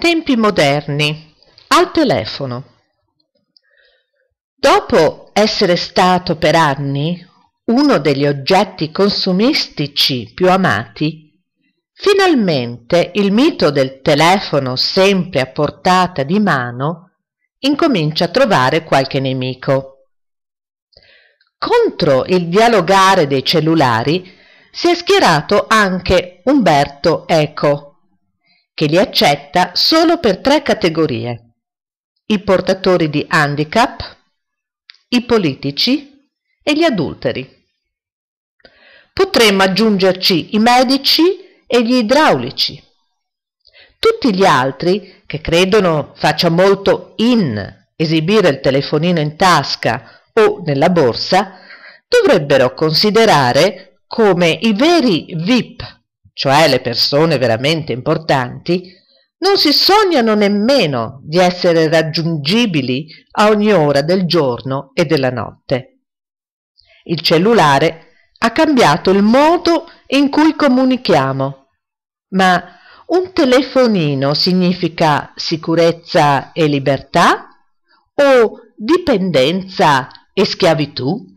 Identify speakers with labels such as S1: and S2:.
S1: Tempi moderni. Al telefono. Dopo essere stato per anni uno degli oggetti consumistici più amati, finalmente il mito del telefono sempre a portata di mano incomincia a trovare qualche nemico. Contro il dialogare dei cellulari si è schierato anche Umberto Eco, che li accetta solo per tre categorie: i portatori di handicap, i politici e gli adulteri. Potremmo aggiungerci i medici e gli idraulici. Tutti gli altri, che credono faccia molto in esibire il telefonino in tasca o nella borsa, dovrebbero considerare come i veri VIP cioè le persone veramente importanti, non si sognano nemmeno di essere raggiungibili a ogni ora del giorno e della notte. Il cellulare ha cambiato il modo in cui comunichiamo, ma un telefonino significa sicurezza e libertà o dipendenza e schiavitù?